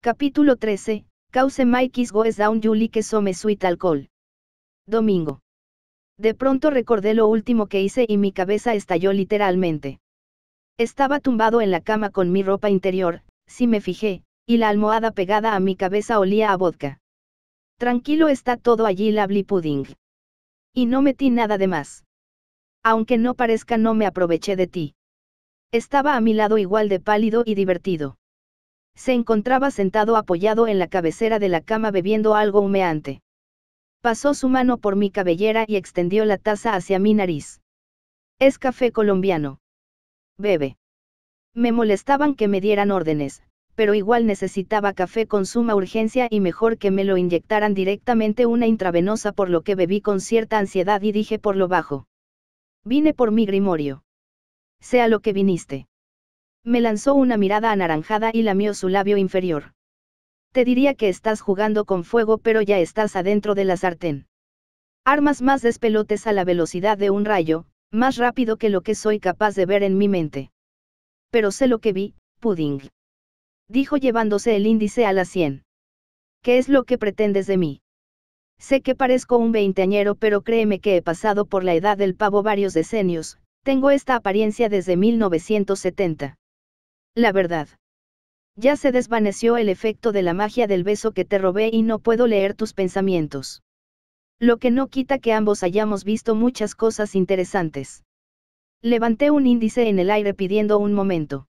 Capítulo 13, Cause Mikey's Goes Down Julie que some sweet alcohol. Domingo. De pronto recordé lo último que hice y mi cabeza estalló literalmente. Estaba tumbado en la cama con mi ropa interior, si me fijé, y la almohada pegada a mi cabeza olía a vodka. Tranquilo está todo allí lovely pudding. Y no metí nada de más. Aunque no parezca no me aproveché de ti. Estaba a mi lado igual de pálido y divertido. Se encontraba sentado apoyado en la cabecera de la cama bebiendo algo humeante. Pasó su mano por mi cabellera y extendió la taza hacia mi nariz. Es café colombiano. Bebe. Me molestaban que me dieran órdenes, pero igual necesitaba café con suma urgencia y mejor que me lo inyectaran directamente una intravenosa por lo que bebí con cierta ansiedad y dije por lo bajo. Vine por mi grimorio. Sea lo que viniste. Me lanzó una mirada anaranjada y lamió su labio inferior. Te diría que estás jugando con fuego pero ya estás adentro de la sartén. Armas más despelotes a la velocidad de un rayo, más rápido que lo que soy capaz de ver en mi mente. Pero sé lo que vi, pudding. Dijo llevándose el índice a la sien. ¿Qué es lo que pretendes de mí? Sé que parezco un veinteañero pero créeme que he pasado por la edad del pavo varios decenios, tengo esta apariencia desde 1970 la verdad. Ya se desvaneció el efecto de la magia del beso que te robé y no puedo leer tus pensamientos. Lo que no quita que ambos hayamos visto muchas cosas interesantes. Levanté un índice en el aire pidiendo un momento.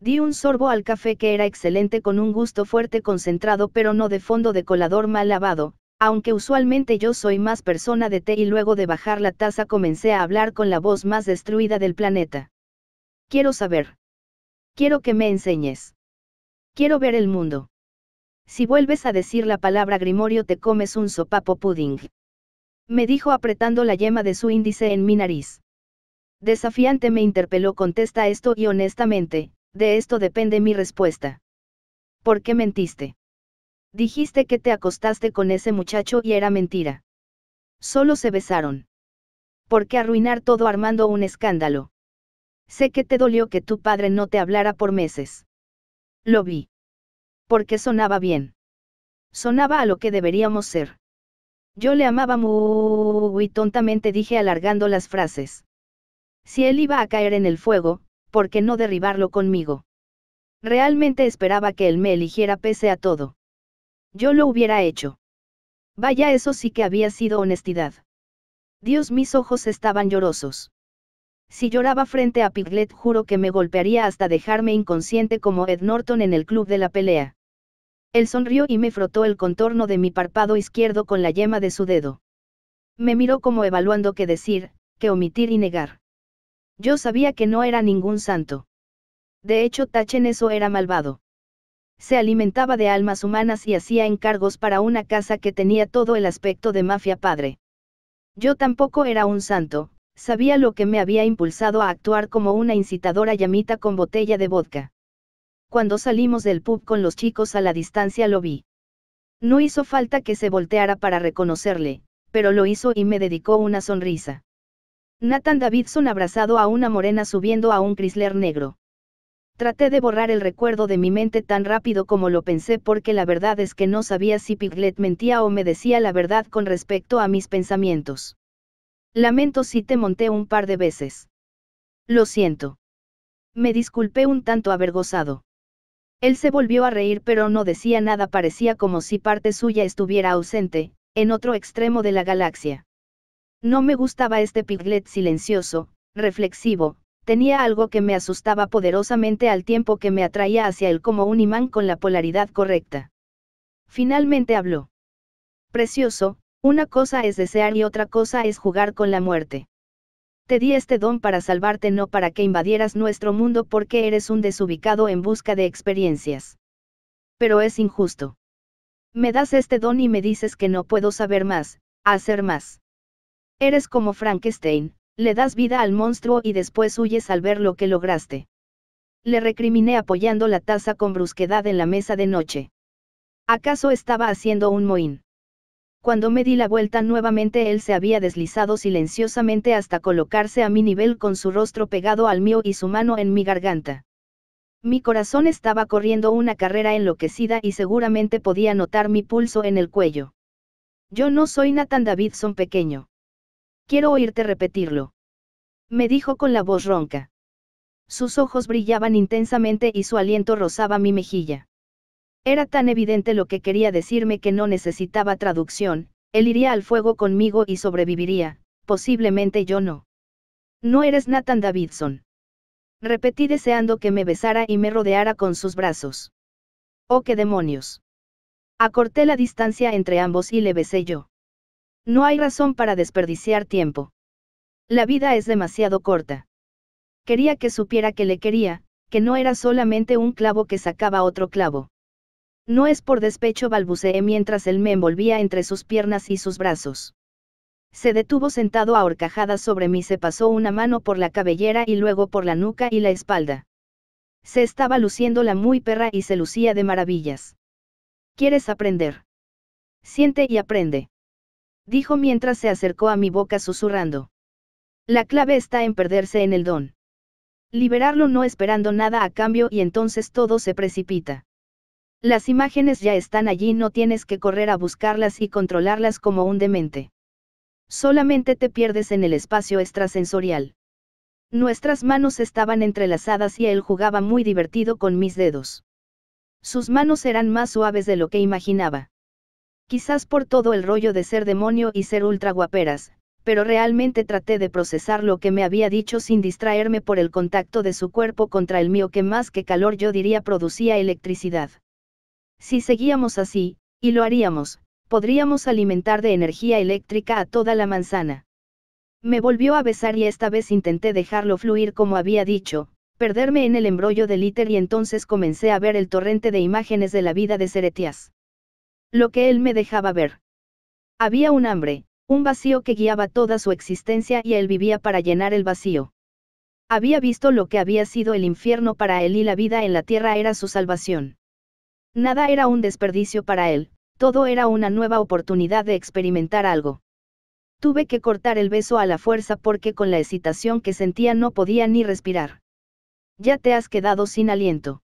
Di un sorbo al café que era excelente con un gusto fuerte concentrado pero no de fondo de colador mal lavado, aunque usualmente yo soy más persona de té y luego de bajar la taza comencé a hablar con la voz más destruida del planeta. Quiero saber. Quiero que me enseñes. Quiero ver el mundo. Si vuelves a decir la palabra Grimorio te comes un sopapo pudding. Me dijo apretando la yema de su índice en mi nariz. Desafiante me interpeló contesta esto y honestamente, de esto depende mi respuesta. ¿Por qué mentiste? Dijiste que te acostaste con ese muchacho y era mentira. Solo se besaron. ¿Por qué arruinar todo armando un escándalo? Sé que te dolió que tu padre no te hablara por meses. Lo vi. Porque sonaba bien. Sonaba a lo que deberíamos ser. Yo le amaba muy tontamente dije alargando las frases. Si él iba a caer en el fuego, ¿por qué no derribarlo conmigo? Realmente esperaba que él me eligiera pese a todo. Yo lo hubiera hecho. Vaya, eso sí que había sido honestidad. Dios, mis ojos estaban llorosos. Si lloraba frente a Piglet juro que me golpearía hasta dejarme inconsciente como Ed Norton en el club de la pelea. Él sonrió y me frotó el contorno de mi párpado izquierdo con la yema de su dedo. Me miró como evaluando qué decir, qué omitir y negar. Yo sabía que no era ningún santo. De hecho, Tachen eso era malvado. Se alimentaba de almas humanas y hacía encargos para una casa que tenía todo el aspecto de mafia padre. Yo tampoco era un santo, Sabía lo que me había impulsado a actuar como una incitadora llamita con botella de vodka. Cuando salimos del pub con los chicos a la distancia lo vi. No hizo falta que se volteara para reconocerle, pero lo hizo y me dedicó una sonrisa. Nathan Davidson abrazado a una morena subiendo a un Chrysler negro. Traté de borrar el recuerdo de mi mente tan rápido como lo pensé porque la verdad es que no sabía si Piglet mentía o me decía la verdad con respecto a mis pensamientos. Lamento si te monté un par de veces. Lo siento. Me disculpé un tanto avergonzado. Él se volvió a reír pero no decía nada, parecía como si parte suya estuviera ausente, en otro extremo de la galaxia. No me gustaba este piglet silencioso, reflexivo, tenía algo que me asustaba poderosamente al tiempo que me atraía hacia él como un imán con la polaridad correcta. Finalmente habló. Precioso, una cosa es desear y otra cosa es jugar con la muerte. Te di este don para salvarte, no para que invadieras nuestro mundo porque eres un desubicado en busca de experiencias. Pero es injusto. Me das este don y me dices que no puedo saber más, hacer más. Eres como Frankenstein, le das vida al monstruo y después huyes al ver lo que lograste. Le recriminé apoyando la taza con brusquedad en la mesa de noche. ¿Acaso estaba haciendo un mohín? Cuando me di la vuelta nuevamente él se había deslizado silenciosamente hasta colocarse a mi nivel con su rostro pegado al mío y su mano en mi garganta. Mi corazón estaba corriendo una carrera enloquecida y seguramente podía notar mi pulso en el cuello. Yo no soy Nathan Davidson pequeño. Quiero oírte repetirlo. Me dijo con la voz ronca. Sus ojos brillaban intensamente y su aliento rozaba mi mejilla. Era tan evidente lo que quería decirme que no necesitaba traducción, él iría al fuego conmigo y sobreviviría, posiblemente yo no. No eres Nathan Davidson. Repetí deseando que me besara y me rodeara con sus brazos. ¡Oh, qué demonios! Acorté la distancia entre ambos y le besé yo. No hay razón para desperdiciar tiempo. La vida es demasiado corta. Quería que supiera que le quería, que no era solamente un clavo que sacaba otro clavo. No es por despecho balbuceé mientras él me envolvía entre sus piernas y sus brazos. Se detuvo sentado a horcajadas sobre mí, se pasó una mano por la cabellera y luego por la nuca y la espalda. Se estaba luciendo la muy perra y se lucía de maravillas. ¿Quieres aprender? Siente y aprende. Dijo mientras se acercó a mi boca susurrando. La clave está en perderse en el don. Liberarlo no esperando nada a cambio y entonces todo se precipita. Las imágenes ya están allí, no tienes que correr a buscarlas y controlarlas como un demente. Solamente te pierdes en el espacio extrasensorial. Nuestras manos estaban entrelazadas y él jugaba muy divertido con mis dedos. Sus manos eran más suaves de lo que imaginaba. Quizás por todo el rollo de ser demonio y ser ultra guaperas, pero realmente traté de procesar lo que me había dicho sin distraerme por el contacto de su cuerpo contra el mío que más que calor yo diría producía electricidad. Si seguíamos así, y lo haríamos, podríamos alimentar de energía eléctrica a toda la manzana. Me volvió a besar y esta vez intenté dejarlo fluir como había dicho, perderme en el embrollo del íter y entonces comencé a ver el torrente de imágenes de la vida de Ceretias. Lo que él me dejaba ver. Había un hambre, un vacío que guiaba toda su existencia y él vivía para llenar el vacío. Había visto lo que había sido el infierno para él y la vida en la tierra era su salvación. Nada era un desperdicio para él, todo era una nueva oportunidad de experimentar algo. Tuve que cortar el beso a la fuerza porque con la excitación que sentía no podía ni respirar. Ya te has quedado sin aliento.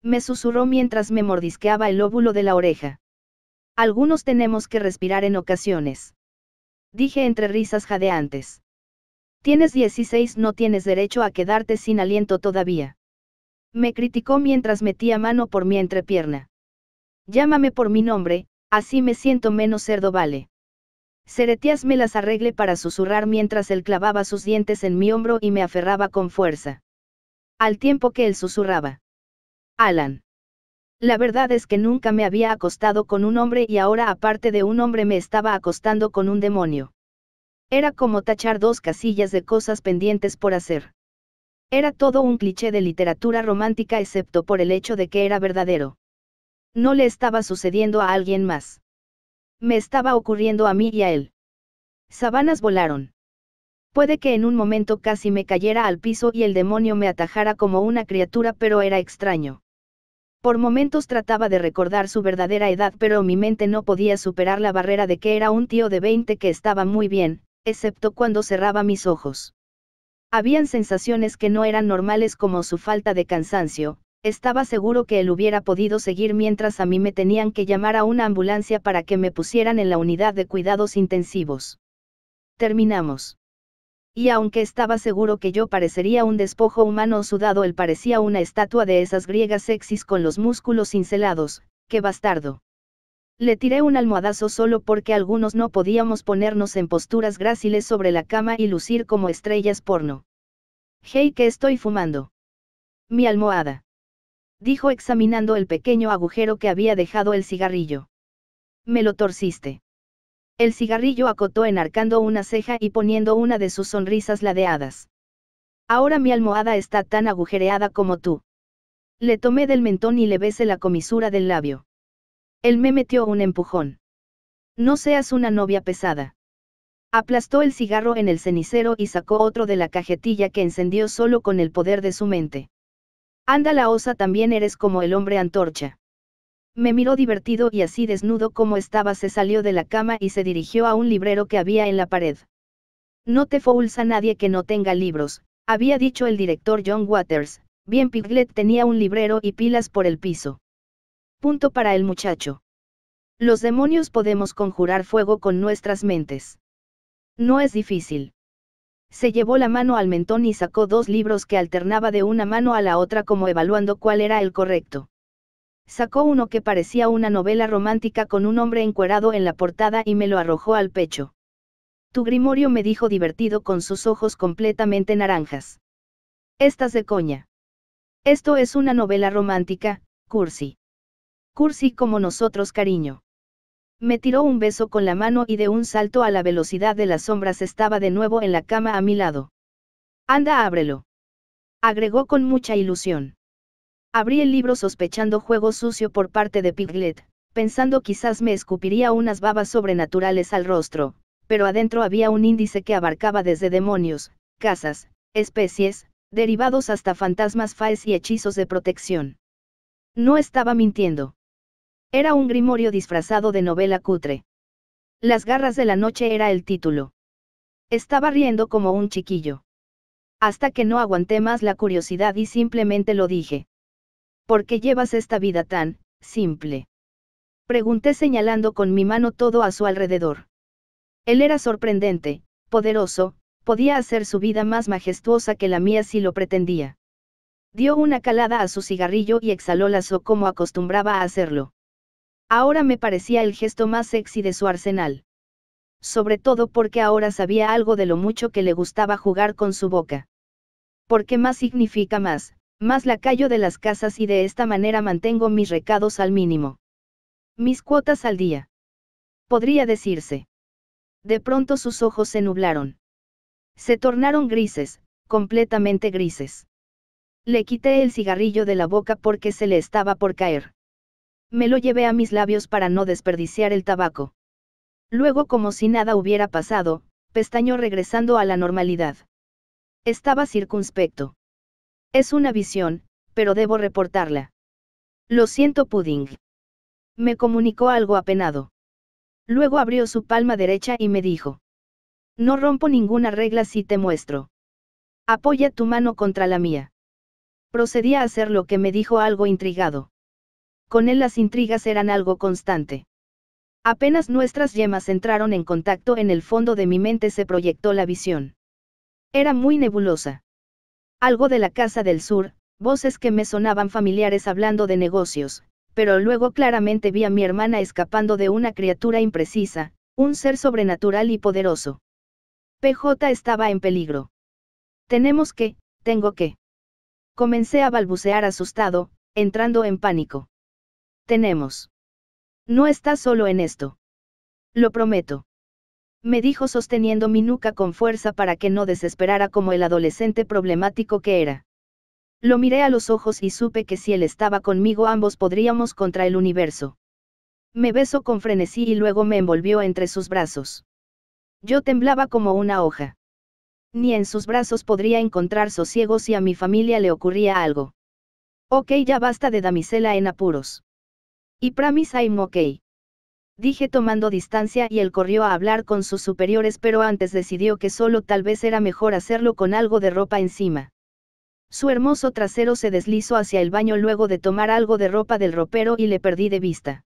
Me susurró mientras me mordisqueaba el óvulo de la oreja. Algunos tenemos que respirar en ocasiones. Dije entre risas jadeantes. Tienes 16, no tienes derecho a quedarte sin aliento todavía. Me criticó mientras metía mano por mi entrepierna. Llámame por mi nombre, así me siento menos cerdo vale. Ceretías me las arregle para susurrar mientras él clavaba sus dientes en mi hombro y me aferraba con fuerza. Al tiempo que él susurraba. Alan. La verdad es que nunca me había acostado con un hombre y ahora aparte de un hombre me estaba acostando con un demonio. Era como tachar dos casillas de cosas pendientes por hacer. Era todo un cliché de literatura romántica excepto por el hecho de que era verdadero. No le estaba sucediendo a alguien más. Me estaba ocurriendo a mí y a él. Sabanas volaron. Puede que en un momento casi me cayera al piso y el demonio me atajara como una criatura, pero era extraño. Por momentos trataba de recordar su verdadera edad, pero mi mente no podía superar la barrera de que era un tío de 20 que estaba muy bien, excepto cuando cerraba mis ojos. Habían sensaciones que no eran normales como su falta de cansancio, estaba seguro que él hubiera podido seguir mientras a mí me tenían que llamar a una ambulancia para que me pusieran en la unidad de cuidados intensivos. Terminamos. Y aunque estaba seguro que yo parecería un despojo humano sudado, él parecía una estatua de esas griegas sexys con los músculos cincelados, qué bastardo. Le tiré un almohadazo solo porque algunos no podíamos ponernos en posturas gráciles sobre la cama y lucir como estrellas porno. Hey, que estoy fumando. Mi almohada. Dijo examinando el pequeño agujero que había dejado el cigarrillo. Me lo torciste. El cigarrillo acotó enarcando una ceja y poniendo una de sus sonrisas ladeadas. Ahora mi almohada está tan agujereada como tú. Le tomé del mentón y le besé la comisura del labio. Él me metió un empujón. No seas una novia pesada. Aplastó el cigarro en el cenicero y sacó otro de la cajetilla que encendió solo con el poder de su mente. Anda la osa también eres como el hombre antorcha. Me miró divertido y así desnudo como estaba se salió de la cama y se dirigió a un librero que había en la pared. No te foulsa nadie que no tenga libros, había dicho el director John Waters, bien Piglet tenía un librero y pilas por el piso. Punto para el muchacho. Los demonios podemos conjurar fuego con nuestras mentes. No es difícil. Se llevó la mano al mentón y sacó dos libros que alternaba de una mano a la otra como evaluando cuál era el correcto. Sacó uno que parecía una novela romántica con un hombre encuerado en la portada y me lo arrojó al pecho. Tu grimorio me dijo divertido con sus ojos completamente naranjas. Estás de coña. Esto es una novela romántica, Cursi. Cursi como nosotros cariño. Me tiró un beso con la mano y de un salto a la velocidad de las sombras estaba de nuevo en la cama a mi lado. Anda, ábrelo. Agregó con mucha ilusión. Abrí el libro sospechando juego sucio por parte de Piglet, pensando quizás me escupiría unas babas sobrenaturales al rostro, pero adentro había un índice que abarcaba desde demonios, casas, especies, derivados hasta fantasmas faes y hechizos de protección. No estaba mintiendo. Era un grimorio disfrazado de novela cutre. Las garras de la noche era el título. Estaba riendo como un chiquillo. Hasta que no aguanté más la curiosidad y simplemente lo dije. ¿Por qué llevas esta vida tan, simple? Pregunté señalando con mi mano todo a su alrededor. Él era sorprendente, poderoso, podía hacer su vida más majestuosa que la mía si lo pretendía. Dio una calada a su cigarrillo y exhaló lazo como acostumbraba a hacerlo. Ahora me parecía el gesto más sexy de su arsenal. Sobre todo porque ahora sabía algo de lo mucho que le gustaba jugar con su boca. Porque más significa más, más la callo de las casas y de esta manera mantengo mis recados al mínimo. Mis cuotas al día. Podría decirse. De pronto sus ojos se nublaron. Se tornaron grises, completamente grises. Le quité el cigarrillo de la boca porque se le estaba por caer. Me lo llevé a mis labios para no desperdiciar el tabaco. Luego, como si nada hubiera pasado, pestañó regresando a la normalidad. Estaba circunspecto. Es una visión, pero debo reportarla. Lo siento, Pudding. Me comunicó algo apenado. Luego abrió su palma derecha y me dijo. No rompo ninguna regla si te muestro. Apoya tu mano contra la mía. Procedí a hacer lo que me dijo algo intrigado con él las intrigas eran algo constante. Apenas nuestras yemas entraron en contacto en el fondo de mi mente se proyectó la visión. Era muy nebulosa. Algo de la Casa del Sur, voces que me sonaban familiares hablando de negocios, pero luego claramente vi a mi hermana escapando de una criatura imprecisa, un ser sobrenatural y poderoso. PJ estaba en peligro. Tenemos que, tengo que. Comencé a balbucear asustado, entrando en pánico. Tenemos. No estás solo en esto. Lo prometo. Me dijo sosteniendo mi nuca con fuerza para que no desesperara como el adolescente problemático que era. Lo miré a los ojos y supe que si él estaba conmigo ambos podríamos contra el universo. Me besó con frenesí y luego me envolvió entre sus brazos. Yo temblaba como una hoja. Ni en sus brazos podría encontrar sosiego si a mi familia le ocurría algo. Ok, ya basta de damisela en apuros. Y promise I'm okay. Dije tomando distancia y él corrió a hablar con sus superiores pero antes decidió que solo tal vez era mejor hacerlo con algo de ropa encima. Su hermoso trasero se deslizó hacia el baño luego de tomar algo de ropa del ropero y le perdí de vista.